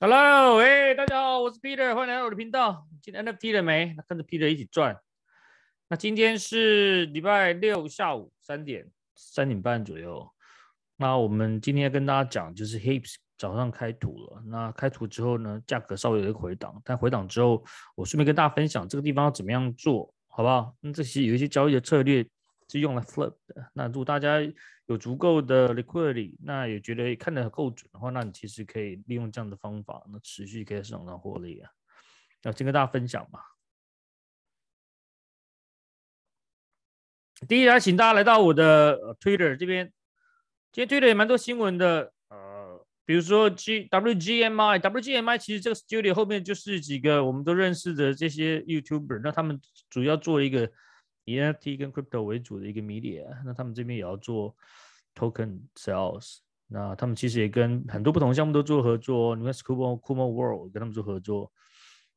Hello，哎，大家好，我是 Peter，欢迎来到我的频道。今天 NFT 了没？那跟着 Peter 一起转。那今天是礼拜六下午三点三点半左右。那我们今天跟大家讲，就是 Hips 早上开图了。那开图之后呢，价格稍微有个回档，但回档之后，我顺便跟大家分享这个地方要怎么样做，好不好？那这些有一些交易的策略。是用来 flip 的。那如果大家有足够的 liquidity，那也觉得看的够准的话，那你其实可以利用这样的方法，那持续可以市场上获利啊。那先跟大家分享吧。第一，来请大家来到我的 Twitter 这边。今天 Twitter 也蛮多新闻的，呃，比如说 G W G M I W G M I，其实这个 Studio 后面就是几个我们都认识的这些 YouTuber，那他们主要做一个。NFT 跟 Crypto 为主的一个 Media，那他们这边也要做 Token Sales，那他们其实也跟很多不同项目都做合作。你看 s c u m o World 跟他们做合作，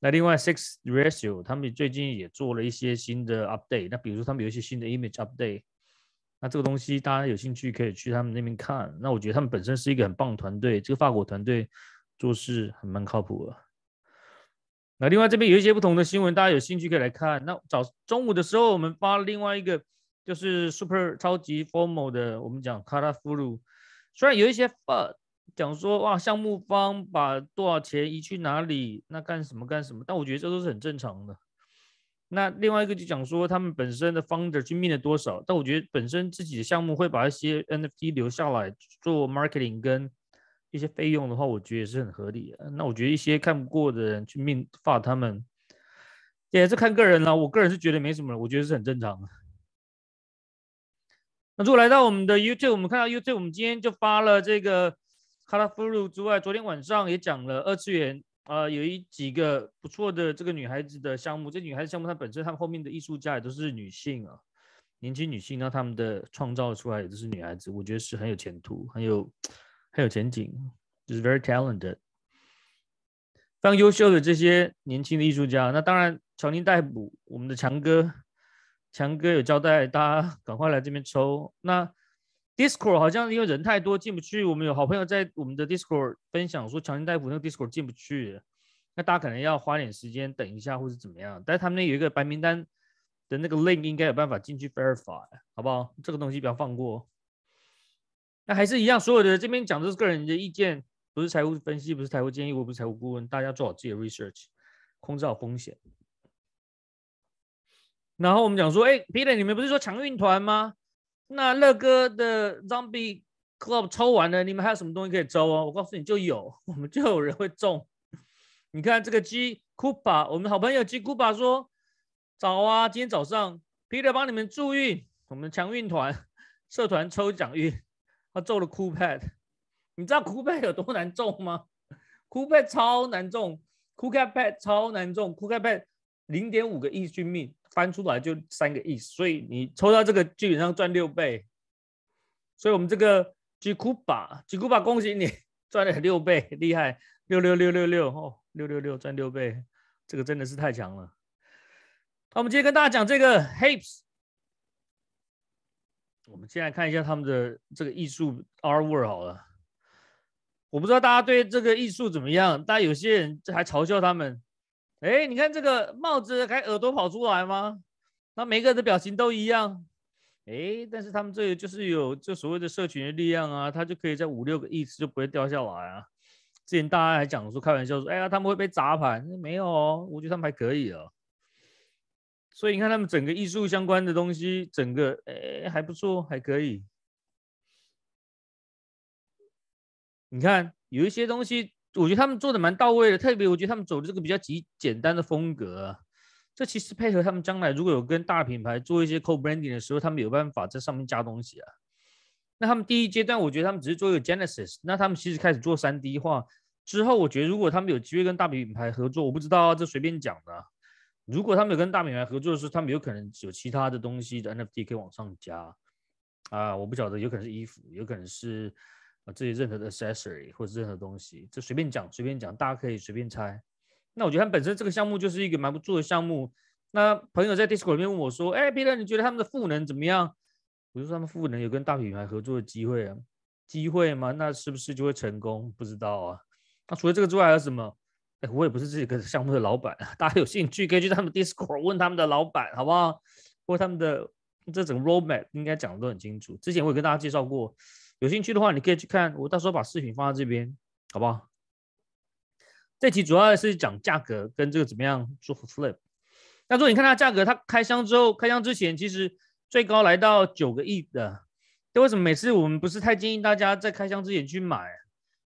那另外 Six Ratio 他们最近也做了一些新的 Update。那比如说他们有一些新的 Image Update，那这个东西大家有兴趣可以去他们那边看。那我觉得他们本身是一个很棒团队，这个法国团队做事很蛮靠谱的。呃，另外这边有一些不同的新闻，大家有兴趣可以来看。那早中午的时候，我们发另外一个就是 Super 超级 Formal 的，我们讲卡拉夫鲁。虽然有一些发讲说哇，项目方把多少钱移去哪里，那干什么干什么，但我觉得这都是很正常的。那另外一个就讲说他们本身的 Founder 去面了多少，但我觉得本身自己的项目会把一些 NFT 留下来做 Marketing 跟。一些费用的话，我觉得也是很合理的。那我觉得一些看不过的人去命发他们，也是看个人了。我个人是觉得没什么我觉得是很正常的。那如果来到我们的 y o U T，u b e 我们看到 y o U T，u b e 我们今天就发了这个 Colorful 之外，昨天晚上也讲了二次元啊，有一几个不错的这个女孩子的项目。这女孩子项目她本身，们后面的艺术家也都是女性啊，年轻女性，那他们的创造出来也都是女孩子，我觉得是很有前途，很有。很有前景，就是 very talented，非常优秀的这些年轻的艺术家。那当然，强尼逮捕我们的强哥，强哥有交代，大家赶快来这边抽。那 Discord 好像因为人太多进不去，我们有好朋友在我们的 Discord 分享说，强尼逮捕那个 Discord 进不去，那大家可能要花点时间等一下或是怎么样。但他们那有一个白名单的那个 link，应该有办法进去 verify，好不好？这个东西不要放过。那还是一样，所有的这边讲的是个人的意见，不是财务分析，不是财务建议，我不是财务顾问，大家做好自己的 research，控制好风险。然后我们讲说，哎，Peter，你们不是说强运团吗？那乐哥的 Zombie Club 抽完了，你们还有什么东西可以抽哦？我告诉你，就有，我们就有人会中。你看这个鸡 o o p r 我们好朋友鸡 o o p r 说，早啊，今天早上 Peter 帮你们助运，我们强运团社团抽奖运。他中了酷 pad，你知道酷 pad 有多难中吗？酷 pad 超难中，酷 c a pad 超难中，酷 cat pad 零点五个亿军命翻出来就三个亿，所以你抽到这个基本上赚六倍。所以我们这个 Kuba G Kuba 恭喜你赚了六倍，厉害六六六六六哦，六六六赚六倍，这个真的是太强了。那我们今天跟大家讲这个 h a p s 我们先来看一下他们的这个艺术 r w o r d 好了，我不知道大家对这个艺术怎么样，但有些人还嘲笑他们。哎，你看这个帽子还耳朵跑出来吗？那每个人的表情都一样。哎，但是他们这个就是有这所谓的社群的力量啊，他就可以在五六个亿次就不会掉下来啊。之前大家还讲说开玩笑说，哎呀，他们会被砸盘，没有哦，我觉得他们还可以哦。所以你看，他们整个艺术相关的东西，整个诶还不错，还可以。你看有一些东西，我觉得他们做的蛮到位的，特别我觉得他们走的这个比较极简单的风格，这其实配合他们将来如果有跟大品牌做一些 co-branding 的时候，他们有办法在上面加东西啊。那他们第一阶段，我觉得他们只是做一个 genesis，那他们其实开始做 3D 画之后，我觉得如果他们有机会跟大品牌合作，我不知道啊，这随便讲的。如果他们有跟大品牌合作的时候，他们有可能有其他的东西的 NFT 可以往上加啊，我不晓得，有可能是衣服，有可能是啊这些任何的 accessory 或者任何东西，这随便讲随便讲，大家可以随便猜。那我觉得们本身这个项目就是一个蛮不错的项目。那朋友在 Discord 里面问我说：“哎，Peter，你觉得他们的赋能怎么样？”，我就说他们赋能有跟大品牌合作的机会啊，机会吗？那是不是就会成功？不知道啊。那除了这个之外还有什么？我也不是这个项目的老板，大家有兴趣可以去他们 Discord 问他们的老板，好不好？或他们的这整个 roadmap 应该讲的都很清楚。之前我也跟大家介绍过，有兴趣的话你可以去看，我到时候把视频放在这边，好不好？这期主要是讲价格跟这个怎么样做 flip。那如果你看它价格，它开箱之后、开箱之前其实最高来到九个亿的，但为什么每次我们不是太建议大家在开箱之前去买？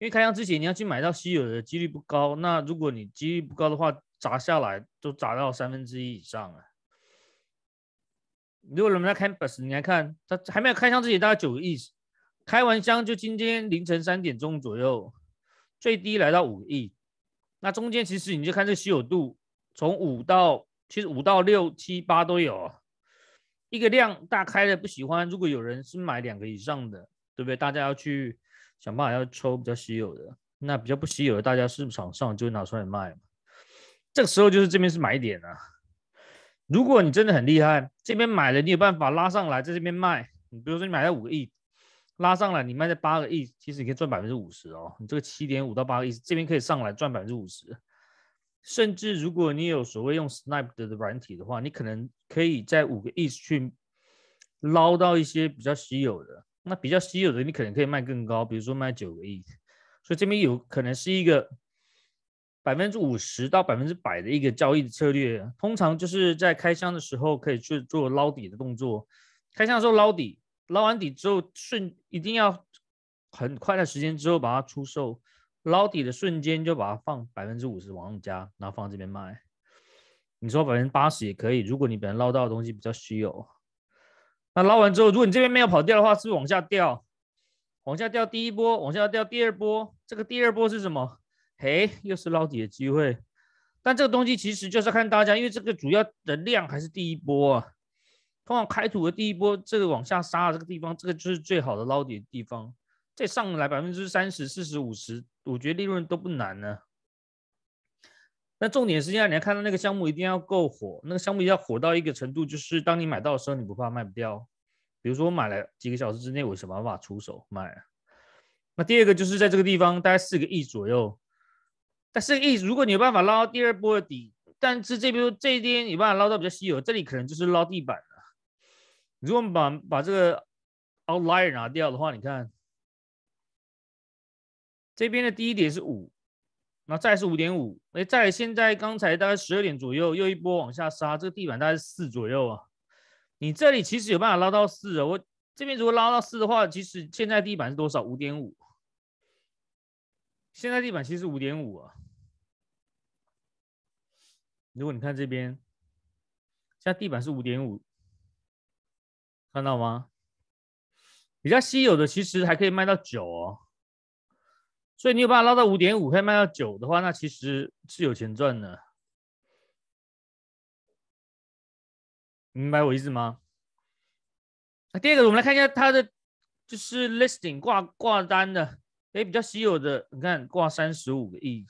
因为开箱之前你要去买到稀有的几率不高，那如果你几率不高的话，砸下来都砸到三分之一以上了。如果我们在 Campus 你来看，它还没有开箱之前大概九个亿，开完箱就今天凌晨三点钟左右，最低来到五亿。那中间其实你就看这稀有度，从五到其实五到六七八都有。一个量大开的不喜欢，如果有人是买两个以上的，对不对？大家要去。想办法要抽比较稀有的，那比较不稀有的，大家市场上就拿出来卖嘛。这个时候就是这边是买点啊。如果你真的很厉害，这边买了，你有办法拉上来，在这边卖。你比如说你买在五个亿，拉上来你卖在八个亿，其实你可以赚百分之五十哦。你这个七点五到八个亿，这边可以上来赚百分之五十。甚至如果你有所谓用 s n i p e 的软体的话，你可能可以在五个亿去捞到一些比较稀有的。那比较稀有的，你可能可以卖更高，比如说卖九个亿，所以这边有可能是一个百分之五十到百分之百的一个交易的策略。通常就是在开箱的时候可以去做捞底的动作，开箱时候捞底，捞完底之后瞬一定要很快的时间之后把它出售。捞底的瞬间就把它放百分之五十往上加，然后放这边卖。你说百分之八十也可以，如果你本来捞到的东西比较稀有。那捞完之后，如果你这边没有跑掉的话，是不是往下掉？往下掉第一波，往下掉第二波。这个第二波是什么？嘿，又是捞底的机会。但这个东西其实就是看大家，因为这个主要的量还是第一波啊。通往开土的第一波，这个往下杀这个地方，这个就是最好的捞底的地方。这上来百分之三十四十五十，我觉得利润都不难呢。那重点是，现在你要看到那个项目一定要够火，那个项目一定要火到一个程度，就是当你买到的时候，你不怕卖不掉。比如说，我买了几个小时之内，我有想办法出手卖。那第二个就是在这个地方大概四个亿左右，但是亿如果你有办法捞到第二波的底，但是这边这一边有办法捞到比较稀有，这里可能就是捞地板了。如果把把这个 outlier 拿掉的话，你看这边的第一点是五。那再是五点五，哎，再现在刚才大概十二点左右又一波往下杀，这个地板大概是四左右啊。你这里其实有办法拉到四啊。我这边如果拉到四的话，其实现在地板是多少？五点五。现在地板其实五点五啊。如果你看这边，现在地板是五点五，看到吗？比较稀有的其实还可以卖到九哦。所以你有办法拉到五点五，可以卖到九的话，那其实是有钱赚的，明白我意思吗？啊，第二个，我们来看一下它的就是 listing 挂挂单的，哎，比较稀有的，你看挂三十五个亿，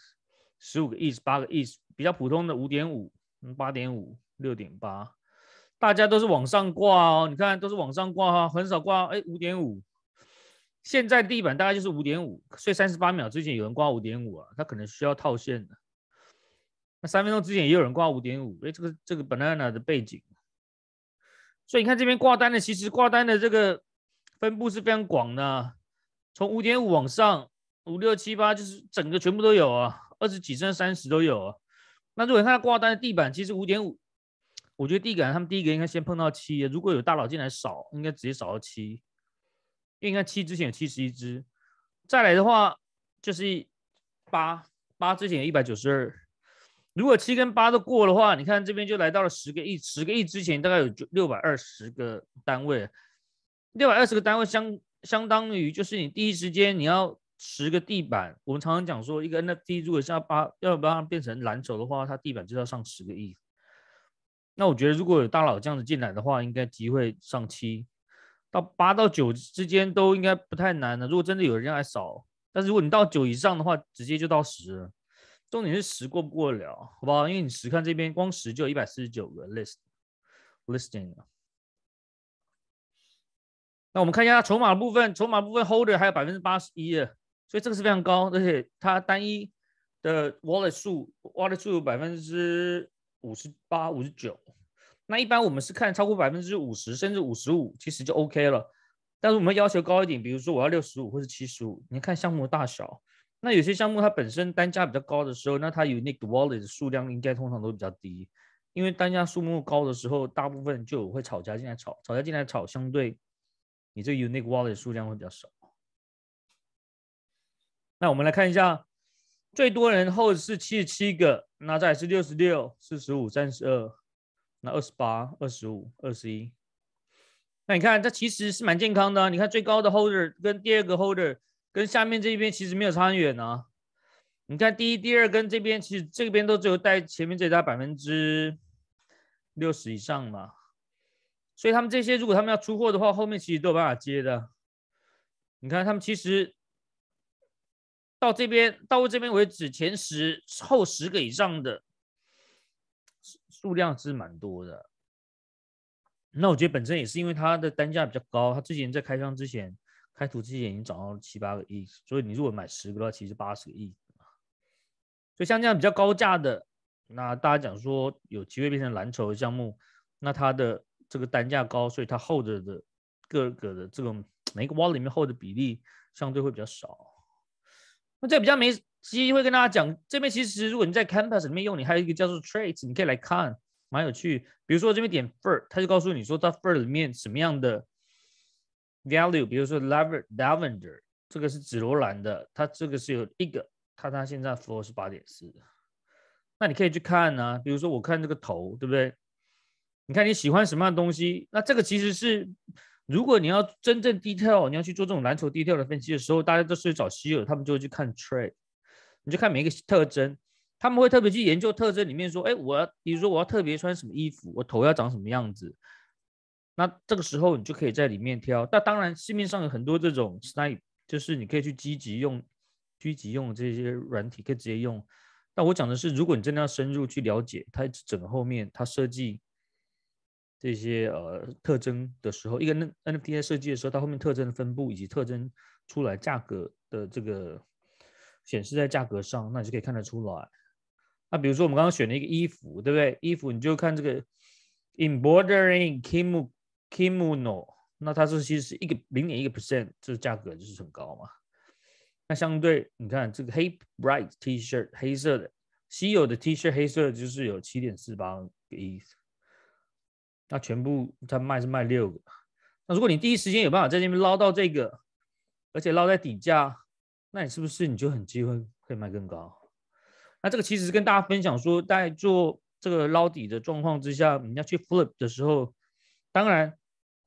十五个亿，八个亿，比较普通的五点五、八点五、六点八，大家都是往上挂哦，你看都是往上挂哈，很少挂，哎，五点五。现在地板大概就是五点五，所以三十八秒之前有人挂五点五啊，他可能需要套现的。那三分钟之前也有人挂五点五，所这个这个 banana 的背景。所以你看这边挂单的，其实挂单的这个分布是非常广的，从五点五往上，五六七八，就是整个全部都有啊，二十几甚至三十都有啊。那如果看挂单的地板，其实五点五，我觉得地板他们第一个应该先碰到七，如果有大佬进来扫，应该直接扫到七。应该七之前有七十一只，再来的话就是八，八之前有一百九十二。如果七跟八都过的话，你看这边就来到了十个亿，十个亿之前大概有六百二十个单位，六百二十个单位相相当于就是你第一时间你要十个地板。我们常常讲说，一个 NFT 如果是要八，要把它变成蓝筹的话，它地板就要上十个亿。那我觉得如果有大佬这样子进来的话，应该机会上七。到八到九之间都应该不太难的。如果真的有人还少，但是如果你到九以上的话，直接就到十。重点是十过不过了，好不好？因为你十看这边光十就有一百四十九个 list listing。那我们看一下筹码部分，筹码部分 holder 还有百分之八十一，所以这个是非常高，而且它单一的 wallet 数 wallet 数有百分之五十八、五十九。那一般我们是看超过百分之五十，甚至五十五，其实就 OK 了。但是我们要求高一点，比如说我要六十五或者七十五。你看项目的大小，那有些项目它本身单价比较高的时候，那它 unique wallet 的数量应该通常都比较低，因为单价数目高的时候，大部分就会炒加进来炒，炒加进来炒，相对你这 unique wallet 的数量会比较少。那我们来看一下，最多人后是七十七个，那再是六十六、四十五、三十二。那二十八、二十五、二十一，那你看，这其实是蛮健康的。你看最高的 holder 跟第二个 holder 跟下面这一边其实没有差很远啊。你看第一、第二跟这边，其实这边都只有带前面只大百分之六十以上嘛。所以他们这些如果他们要出货的话，后面其实都有办法接的。你看他们其实到这边，到这边为止前十后十个以上的。数量是蛮多的，那我觉得本身也是因为它的单价比较高，它之前在开箱之前、开图之前已经涨到了七八个亿，所以你如果买十个的话，其实八十个亿。所以像这样比较高价的，那大家讲说有机会变成蓝筹的项目，那它的这个单价高，所以它厚着的各个的这个每个 w a l l 里面厚的比例相对会比较少。那这比较没。机会跟大家讲，这边其实如果你在 Campus 里面用，你还有一个叫做 Traits，你可以来看，蛮有趣。比如说我这边点 f i r 他就告诉你说它 f i r 里面什么样的 Value，比如说 Lavender，这个是紫罗兰的，它这个是有一个，它它现在 f l o o r 是八点四。那你可以去看啊，比如说我看这个头，对不对？你看你喜欢什么样的东西？那这个其实是，如果你要真正 detail，你要去做这种蓝筹 detail 的分析的时候，大家都是找稀有，他们就会去看 Trait。你就看每一个特征，他们会特别去研究特征里面说，哎，我比如说我要特别穿什么衣服，我头要长什么样子。那这个时候你就可以在里面挑。那当然市面上有很多这种 Snipe，就是你可以去积极用，积极用这些软体可以直接用。那我讲的是，如果你真的要深入去了解它整个后面它设计这些呃特征的时候，一个 N n t a 设计的时候，它后面特征的分布以及特征出来价格的这个。显示在价格上，那你就可以看得出来。那比如说我们刚刚选了一个衣服，对不对？衣服你就看这个 Embroidering Kim Kimono，那它是其实是一个零点一个 percent，这价格就是很高嘛。那相对你看这个 h p Bright T-shirt，黑色的稀有的 T-shirt，黑色就是有七点四八个亿。那全部它卖是卖六个。那如果你第一时间有办法在那边捞到这个，而且捞在底价。那你是不是你就很机会可以卖更高？那这个其实是跟大家分享说，在做这个捞底的状况之下，你要去 flip 的时候，当然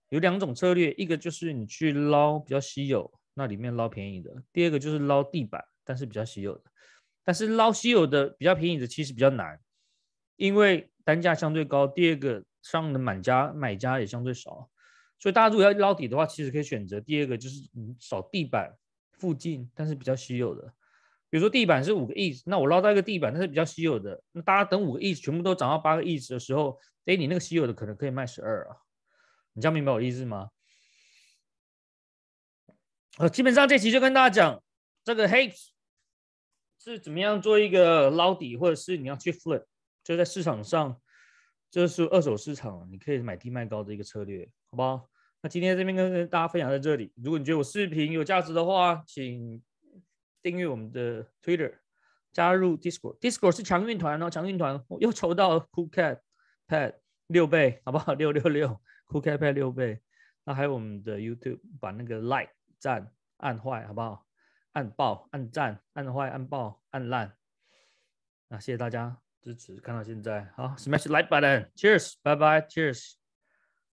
有两种策略，一个就是你去捞比较稀有，那里面捞便宜的；第二个就是捞地板，但是比较稀有的。但是捞稀有的比较便宜的其实比较难，因为单价相对高，第二个上的买家买家也相对少。所以大家如果要捞底的话，其实可以选择第二个，就是你扫地板。附近，但是比较稀有的，比如说地板是五个亿，那我捞到一个地板，但是比较稀有的，那大家等五个亿全部都涨到八个亿的时候，哎，你那个稀有的可能可以卖十二啊，你这样明白我意思吗？啊，基本上这期就跟大家讲，这个 Hedge 是怎么样做一个捞底，或者是你要去 Flip，就在市场上，就是二手市场，你可以买低卖高的一个策略，好不好？那今天这边跟大家分享在这里，如果你觉得我视频有价值的话，请订阅我们的 Twitter，加入 Discord。Discord 是强运团哦，强运团，我又抽到 Cool Cat Pad 六倍，好不好？六六六，Cool Cat Pad 六倍。那还有我们的 YouTube，把那个 Like 赞按坏，好不好？按爆、按赞、按坏、按爆、按烂。那谢谢大家支持，看到现在，好，Smash Like Button，Cheers，拜拜，Cheers。